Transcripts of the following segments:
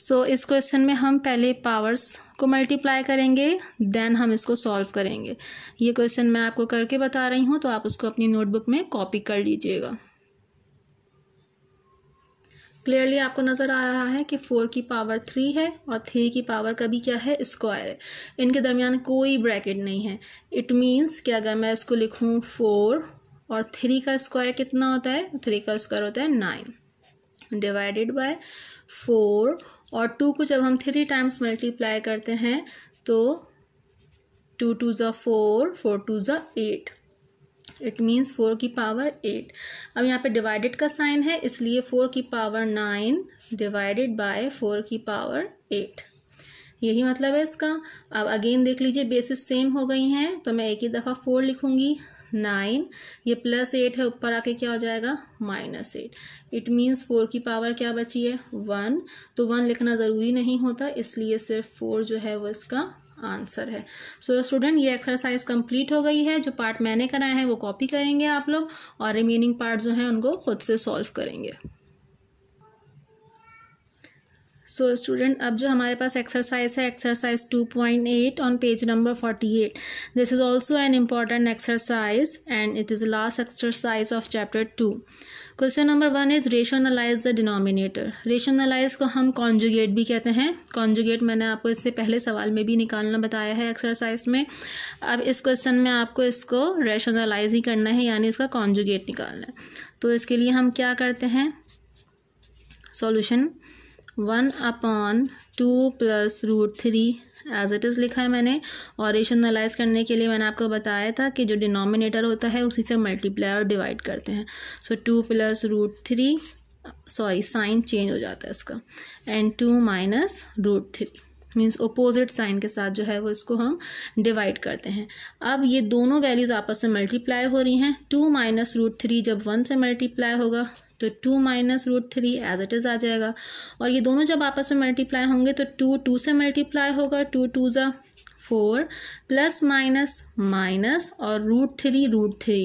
सो so, इस question में हम पहले पावर्स को मल्टीप्लाई करेंगे देन हम इसको सॉल्व करेंगे ये क्वेश्चन मैं आपको करके बता रही हूँ तो आप उसको अपनी नोटबुक में कॉपी कर लीजिएगा क्लियरली आपको नज़र आ रहा है कि फोर की पावर थ्री है और थ्री की पावर का भी क्या है स्क्वायर है इनके दरमियान कोई ब्रैकेट नहीं है इट मीन्स कि अगर मैं इसको लिखूँ फोर और थ्री का स्क्वायर कितना होता है थ्री का स्क्वायर होता है नाइन डिवाइडेड बाय फोर और टू को जब हम थ्री टाइम्स मल्टीप्लाई करते हैं तो टू टू ज़ा फोर फोर टू ज़ा एट इट मीन्स फोर की पावर एट अब यहाँ पे डिवाइडेड का साइन है इसलिए फोर की power nine divided by four की पावर एट यही मतलब है इसका अब अगेन देख लीजिए बेसिस सेम हो गई हैं तो मैं एक ही दफ़ा फोर लिखूंगी नाइन ये प्लस एट है ऊपर आके क्या हो जाएगा minus eight it means four की पावर क्या बची है वन तो वन लिखना ज़रूरी नहीं होता इसलिए सिर्फ फोर जो है वो इसका आंसर है सो so, स्टूडेंट ये एक्सरसाइज कंप्लीट हो गई है जो पार्ट मैंने कराया है वो कॉपी करेंगे आप लोग और रिमेनिंग पार्ट जो हैं उनको खुद से सॉल्व करेंगे सो स्टूडेंट अब जो हमारे पास एक्सरसाइज है exercise two point eight on page number forty eight this is also an important exercise and it is last exercise of chapter two question number one is rationalize the denominator rationalize को हम conjugate भी कहते हैं conjugate मैंने आपको इससे पहले सवाल में भी निकालना बताया है एक्सरसाइज में अब इस क्वेश्चन में आपको इसको रेशनलाइज ही करना है यानी इसका कॉन्जुगेट निकालना है तो इसके लिए हम क्या करते हैं solution one upon two plus root three as it is लिखा है मैंने और रेशनलाइज करने के लिए मैंने आपको बताया था कि जो डिनोमिनेटर होता है उसी से मल्टीप्लाई और डिवाइड करते हैं so two plus root three sorry sign change हो जाता है इसका and two minus root three means opposite sign के साथ जो है वो इसको हम डिवाइड करते हैं अब ये दोनों वैल्यूज़ आपस में मल्टीप्लाई हो रही हैं टू माइनस रूट थ्री जब वन से मल्टीप्लाई होगा तो two minus root three as it is आ जाएगा और ये दोनों जब आपस में मल्टीप्लाई होंगे तो टू टू से मल्टीप्लाई होगा टू टू ज़ा फोर प्लस माइनस माइनस और रूट थ्री रूट थ्री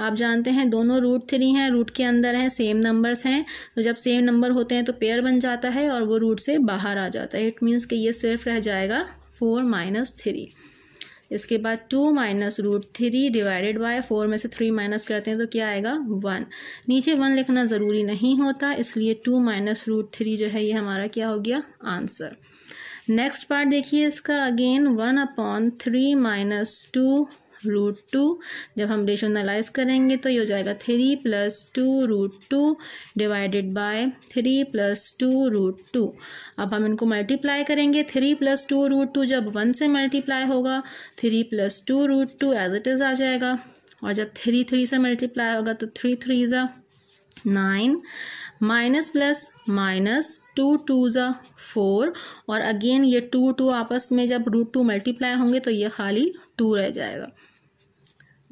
आप जानते हैं दोनों रूट थ्री हैं रूट के अंदर हैं सेम नंबर्स हैं तो जब सेम नंबर होते हैं तो पेयर बन जाता है और वो रूट से बाहर आ जाता है इट मीन्स कि ये सिर्फ रह जाएगा फोर माइनस थ्री इसके बाद two minus root three divided by four में से थ्री माइनस करते हैं तो क्या आएगा वन नीचे वन लिखना ज़रूरी नहीं होता इसलिए टू माइनस रूट थ्री जो है ये हमारा क्या हो गया आंसर नेक्स्ट पार्ट देखिए इसका again one upon three minus two root two जब हम रेशनलाइज करेंगे तो ये हो जाएगा three plus two root two divided by three plus two root two अब हम इनको मल्टीप्लाई करेंगे three plus two root two जब वन से मल्टीप्लाई होगा three plus two root two as it is आ जाएगा और जब थ्री थ्री से मल्टीप्लाई होगा तो three three uh nine minus plus minus two two ज़ा फोर और अगेन ये टू टू आपस में जब रूट टू मल्टीप्लाई होंगे तो ये खाली टू रह जाएगा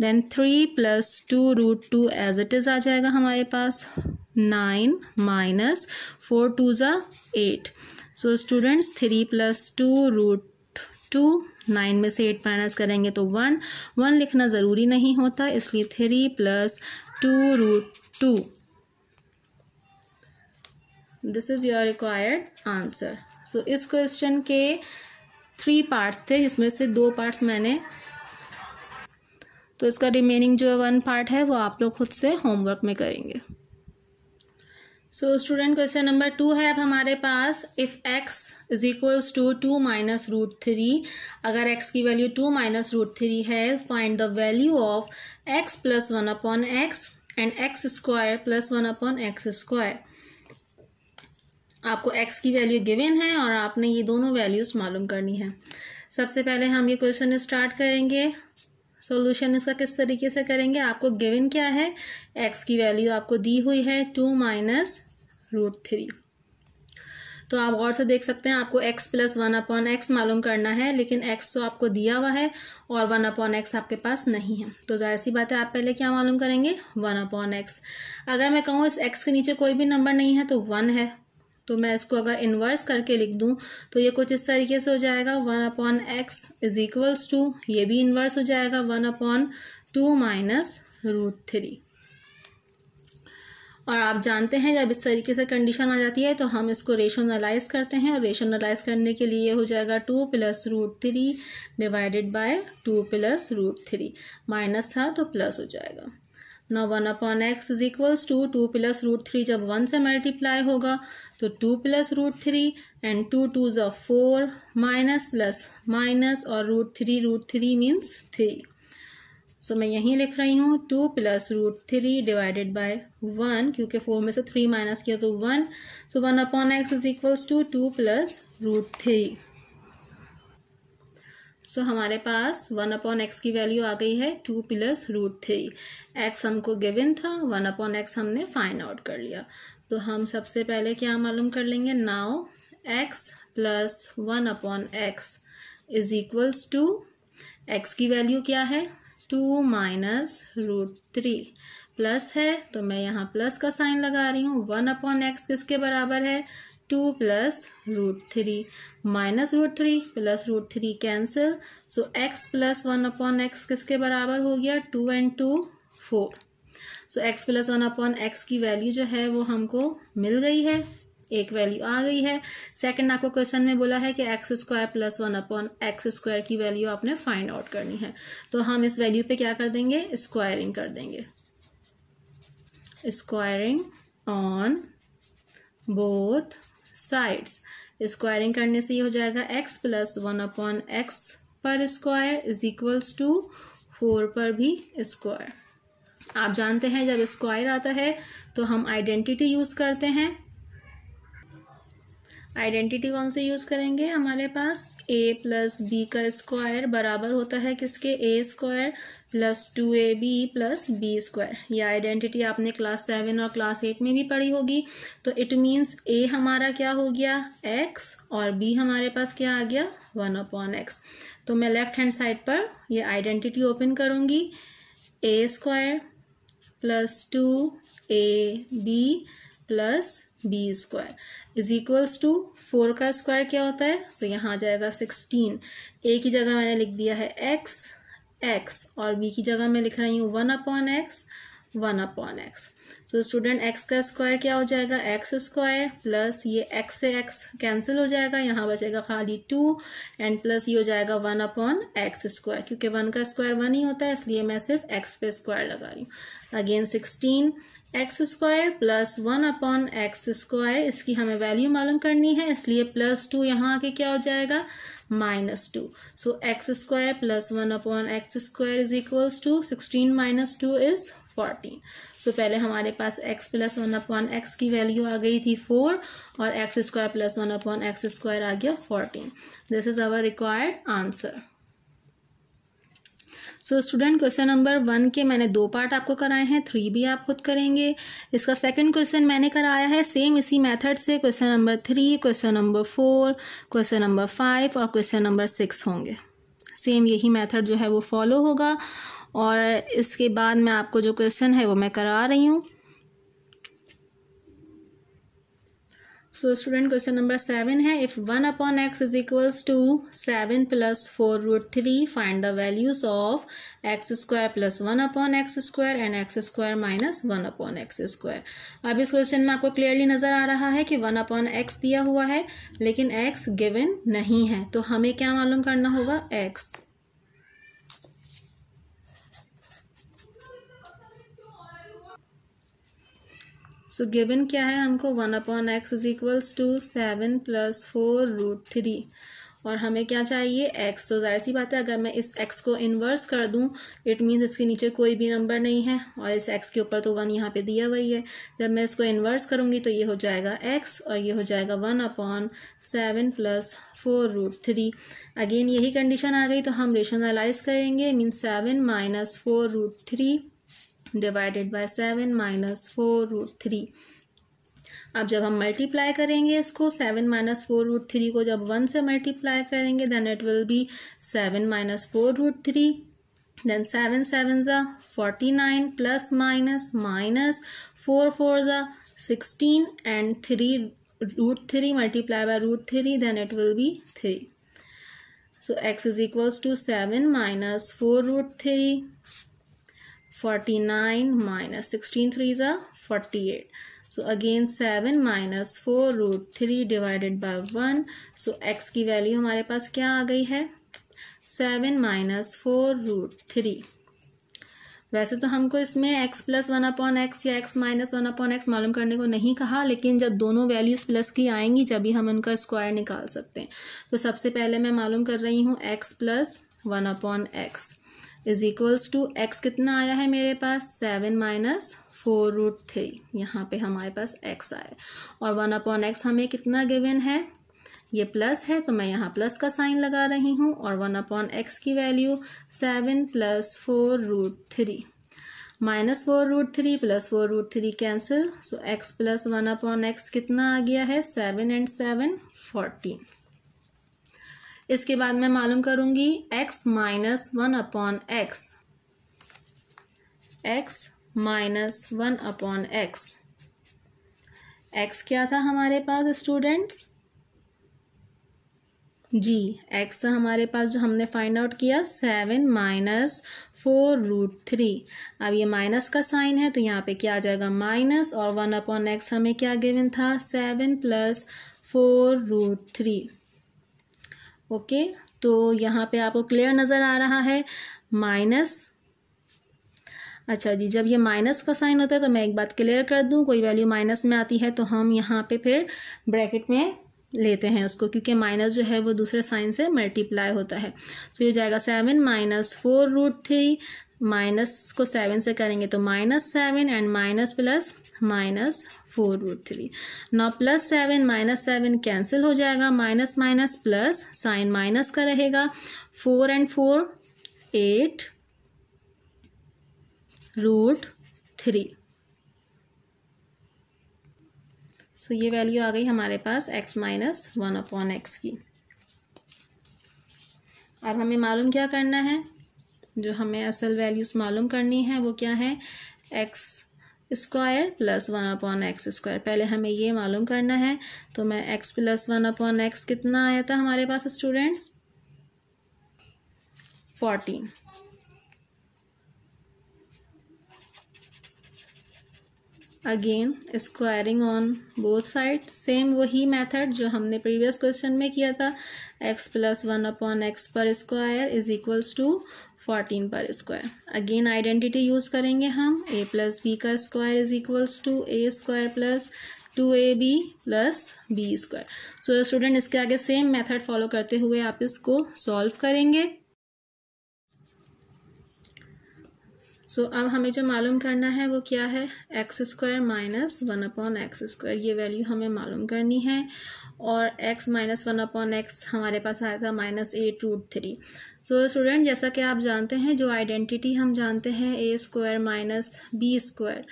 then three plus two root two as it is आ जाएगा हमारे पास नाइन माइनस फोर टू ज़ा eight so students three plus two root two nine में से एट माइनस करेंगे तो वन वन लिखना ज़रूरी नहीं होता इसलिए three plus two root two this is your required answer so इस क्वेश्चन के थ्री पार्ट्स थे जिसमें से दो पार्ट्स मैंने तो इसका रिमेनिंग जो वन पार्ट है वो आप लोग खुद से होमवर्क में करेंगे so student question number two है अब हमारे पास if x is equals to two minus root three अगर एक्स की value two minus root three है find the value of x plus one upon x and x square plus one upon x square आपको x की value given है और आपने ये दोनों वैल्यूज़ मालूम करनी है सबसे पहले हम ये क्वेश्चन स्टार्ट करेंगे सोल्यूशन इसका किस तरीके से करेंगे आपको गिवन क्या है एक्स की वैल्यू आपको दी हुई है टू माइनस रूट थ्री तो आप गौर से देख सकते हैं आपको x plus one upon x मालूम करना है लेकिन x तो आपको दिया हुआ है और वन अपॉन एक्स आपके पास नहीं है तो जाहिर सी बात है आप पहले क्या मालूम करेंगे वन अपॉन एक्स अगर मैं कहूँ इस x के नीचे कोई भी नंबर नहीं है तो वन है तो मैं इसको अगर इन्वर्स करके लिख दूँ तो ये कुछ इस तरीके से हो जाएगा one upon x is equals to ये भी इन्वर्स हो जाएगा one upon two minus root three और आप जानते हैं जब इस तरीके से कंडीशन आ जाती है तो हम इसको रेशनलाइज करते हैं और रेशनलाइज करने के लिए हो जाएगा two plus root three divided by two plus root three minus था तो प्लस हो जाएगा ना one upon x is equals to two plus root three जब वन से मल्टीप्लाई होगा तो two plus root three and two two ज़ फोर माइनस प्लस माइनस और root three root three means three so मैं यहीं लिख रही हूँ two plus root three divided by one क्योंकि फोर में से थ्री माइनस किया तो one so one upon x is equals to two plus root three so so, हमारे पास वन अपॉन एक्स की वैल्यू आ गई है two plus root three x हमको गिवन था वन अपॉन एक्स हमने फाइंड आउट कर लिया तो हम सबसे पहले क्या मालूम कर लेंगे now x plus one upon x is equals to x की वैल्यू क्या है two minus root three plus है तो मैं यहाँ प्लस का साइन लगा रही हूँ वन अपॉन एक्स किसके बराबर है two plus root three minus root three plus root three cancel so x plus one upon x किसके बराबर हो गया two and two four so x plus one upon x की वैल्यू जो है वो हमको मिल गई है एक वैल्यू आ गई है सेकंड आपको क्वेश्चन में बोला है कि x square plus one upon x square की वैल्यू आपने फाइंड आउट करनी है तो हम इस वैल्यू पे क्या कर देंगे स्क्वायरिंग कर देंगे squaring on both sides squaring करने से ये हो जाएगा x plus one upon x पर square is equals to four पर भी स्क्वायर आप जानते हैं जब स्क्वायर आता है तो हम आइडेंटिटी यूज़ करते हैं आइडेंटिटी कौन से यूज़ करेंगे हमारे पास ए प्लस बी का स्क्वायर बराबर होता है किसके a square plus two a b plus b square यह आइडेंटिटी आपने क्लास सेवन और क्लास एट में भी पढ़ी होगी तो इट मीन्स ए हमारा क्या हो गया एक्स और बी हमारे पास क्या आ गया वन अपॉन एक्स तो मैं लेफ्ट हैंड साइड पर यह आइडेंटिटी ओपन करूँगी a square plus two a b plus b square is equals to four का स्क्वायर क्या होता है तो यहाँ आ जाएगा सिक्सटीन ए की जगह मैंने लिख दिया है एक्स एक्स और बी की जगह मैं लिख रही हूँ one upon x one upon x so student x का स्क्वायर क्या हो जाएगा एक्स स्क्वायर प्लस ये एक्स से एक्स कैंसिल हो जाएगा यहाँ बचेगा खाली टू एंड प्लस ये हो जाएगा वन अपॉन एक्स स्क्वायर क्योंकि वन का स्क्वायर वन ही होता है इसलिए मैं सिर्फ एक्स पे स्क्वायर लगा रही हूँ again sixteen x square plus one upon x square इसकी हमें वैल्यू मालूम करनी है इसलिए प्लस टू यहाँ आके क्या हो जाएगा minus two so x square plus one upon x square is equals to sixteen minus two is fourteen so पहले हमारे पास x plus one upon x की वैल्यू आ गई थी फोर और x square plus one upon x square आ गया fourteen this is our required answer so student question number one के मैंने दो पार्ट आपको कराए हैं थ्री भी आप खुद करेंगे इसका सेकंड क्वेश्चन मैंने कराया है सेम इसी मेथड से question number three question number four question number five और क्वेश्चन नंबर सिक्स होंगे सेम यही मैथड जो है वो फॉलो होगा और इसके बाद मैं आपको जो क्वेश्चन है वो मैं करा रही हूँ so student question number seven है if one upon x is equals to seven plus four root three find the values of x square plus one upon x square and x square minus one upon x square अब इस question में आपको clearly नज़र आ रहा है कि one upon x दिया हुआ है लेकिन एक्स गिवन नहीं है तो हमें क्या मालूम करना होगा एक्स सो so, गिवन क्या है हमको one upon x is equals to seven plus four root three और हमें क्या चाहिए एक्स तो जाहिर सी बात है अगर मैं इस एक्स को इन्वर्स कर दूं इट मीन्स इसके नीचे कोई भी नंबर नहीं है और इस एक्स के ऊपर तो वन यहाँ पे दिया हुई है जब मैं इसको इन्वर्स करूँगी तो ये हो जाएगा एक्स और ये हो जाएगा one upon seven plus four root three again यही कंडीशन आ गई तो हम रेशनलाइज करेंगे means seven minus four root three divided by seven minus four root three अब जब हम मल्टीप्लाई करेंगे इसको seven minus four root three को जब वन से मल्टीप्लाई करेंगे then it will be seven minus four root three then seven seven ज़ा forty nine plus minus minus four four ज़ा sixteen and three root three multiply by root three then it will be three so x is equals to seven minus four root three forty 49 minus 16 3 forty eight so again seven minus four root three divided by one so x की value हमारे पास क्या आ गई है seven minus four root three वैसे तो हमको इसमें x plus one upon x या x minus one upon x मालूम करने को नहीं कहा लेकिन जब दोनों वैल्यूज़ प्लस की आएंगी जब ही हम उनका स्क्वायर निकाल सकते हैं तो सबसे पहले मैं मालूम कर रही हूँ x plus one upon x is equals to x कितना आया है मेरे पास seven minus four root three यहाँ पे हमारे पास एक्स आया और वन अपॉन एक्स हमें कितना गिवन है ये प्लस है तो मैं यहाँ प्लस का साइन लगा रही हूँ और वन अपॉन एक्स की value seven plus four root three minus four root three plus four root three cancel so x plus one upon x कितना आ गया है सेवन एंड सेवन फोर्टीन इसके बाद मैं मालूम करूंगी x minus one upon x x minus one upon x x क्या था हमारे पास स्टूडेंट्स जी एक्स हमारे पास जो हमने फाइंड आउट किया seven minus four root three अब ये माइनस का साइन है तो यहाँ पे क्या आ जाएगा माइनस और वन अपॉन एक्स हमें क्या गिवन था seven plus four root three okay तो यहाँ पे आपको क्लियर नज़र आ रहा है माइनस अच्छा जी जब ये माइनस का साइन होता है तो मैं एक बात क्लियर कर दूँ कोई वैल्यू माइनस में आती है तो हम यहाँ पे फिर ब्रैकेट में लेते हैं उसको क्योंकि माइनस जो है वो दूसरे साइन से मल्टीप्लाई होता है तो ये जाएगा seven minus four root three minus को सेवन से करेंगे तो minus seven and minus plus minus four root three नौ plus seven minus seven cancel हो जाएगा minus minus plus sign minus का रहेगा four and four eight root three so ये वैल्यू आ गई हमारे पास x minus one upon x की अब हमें मालूम क्या करना है जो हमें असल वैल्यूज़ मालूम करनी है वो क्या है x square plus one upon x square पहले हमें ये मालूम करना है तो मैं x plus one upon x कितना आया था हमारे पास students fourteen again squaring on both side same वही मेथड जो हमने प्रीवियस क्वेश्चन में किया था x plus one upon x पर square is equals to fourteen पर स्क्वायर अगेन आइडेंटिटी यूज़ करेंगे हम a प्लस बी का square is equals to a square plus two a b plus b square so student इसके आगे same method follow करते हुए आप इसको सॉल्व करेंगे सो so, अब हमें जो मालूम करना है वो क्या है x square minus one upon x square ये वैल्यू हमें मालूम करनी है और x minus one upon x हमारे पास आया था minus eight root three so student जैसा कि आप जानते हैं जो आइडेंटिटी हम जानते हैं a square minus b square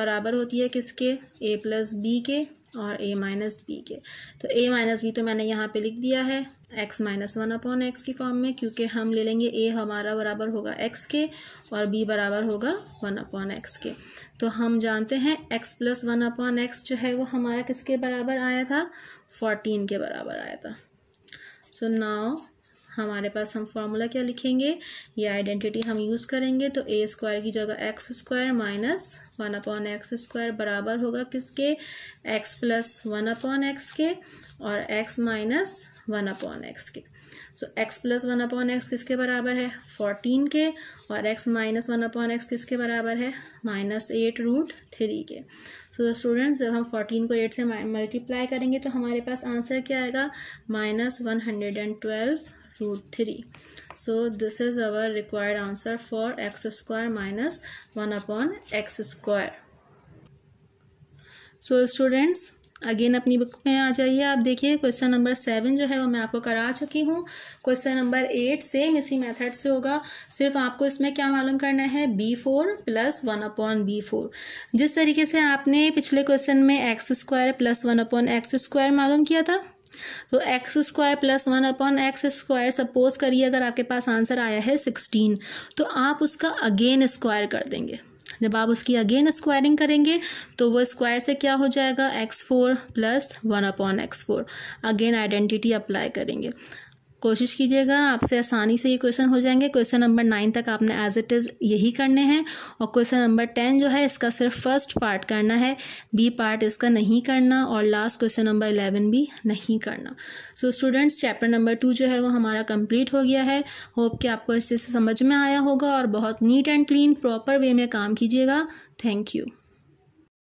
बराबर होती है किसके ए प्लस बी के और ए माइनस बी के तो ए माइनस बी तो मैंने यहाँ पे लिख दिया है x minus one upon x की फॉर्म में क्योंकि हम ले लेंगे a हमारा बराबर होगा x के और b बराबर होगा वन अपॉन एक्स के तो हम जानते हैं x plus one upon x जो है वो हमारा किसके बराबर आया था फोर्टीन के बराबर आया था सो नाउ हमारे पास हम फॉर्मूला क्या लिखेंगे ये आइडेंटिटी हम यूज़ करेंगे तो ए स्क्वायर की जगह x square minus one upon x square बराबर होगा किसके x plus one upon x के और x minus one upon x के so x plus one upon x किसके बराबर है फोर्टीन के और x minus one upon x किसके बराबर है माइनस एट रूट थ्री के सो द स्टूडेंट्स जब हम फोर्टीन को एट से मल्टीप्लाई करेंगे तो हमारे पास आंसर क्या आएगा minus one hundred and twelve root 3. So this is our required answer for x square minus 1 upon x square. So so, students again अपनी बुक में आ जाइए आप देखिए क्वेश्चन नंबर सेवन जो है वो मैं आपको करा चुकी हूँ क्वेश्चन नंबर एट सेम इसी मेथड से होगा सिर्फ आपको इसमें क्या मालूम करना है b four plus one upon b four जिस तरीके से आपने पिछले क्वेश्चन में x square plus one upon x square मालूम किया था तो x square plus one upon x square suppose करिए अगर आपके पास आंसर आया है सिक्सटीन तो आप उसका अगेन स्क्वायर कर देंगे जब आप उसकी अगेन स्क्वायरिंग करेंगे तो वो स्क्वायर से क्या हो जाएगा x four plus one upon x four again identity apply करेंगे कोशिश कीजिएगा आपसे आसानी से ये क्वेश्चन हो जाएंगे क्वेश्चन नंबर नाइन तक आपने एज इट इज़ यही करने हैं और क्वेश्चन नंबर टेन जो है इसका सिर्फ फर्स्ट पार्ट करना है बी पार्ट इसका नहीं करना और लास्ट क्वेश्चन नंबर इलेवन भी नहीं करना so students chapter number two जो है वो हमारा कंप्लीट हो गया है होप कि आपको इससे से समझ में आया होगा और बहुत neat and clean proper way में काम कीजिएगा थैंक यू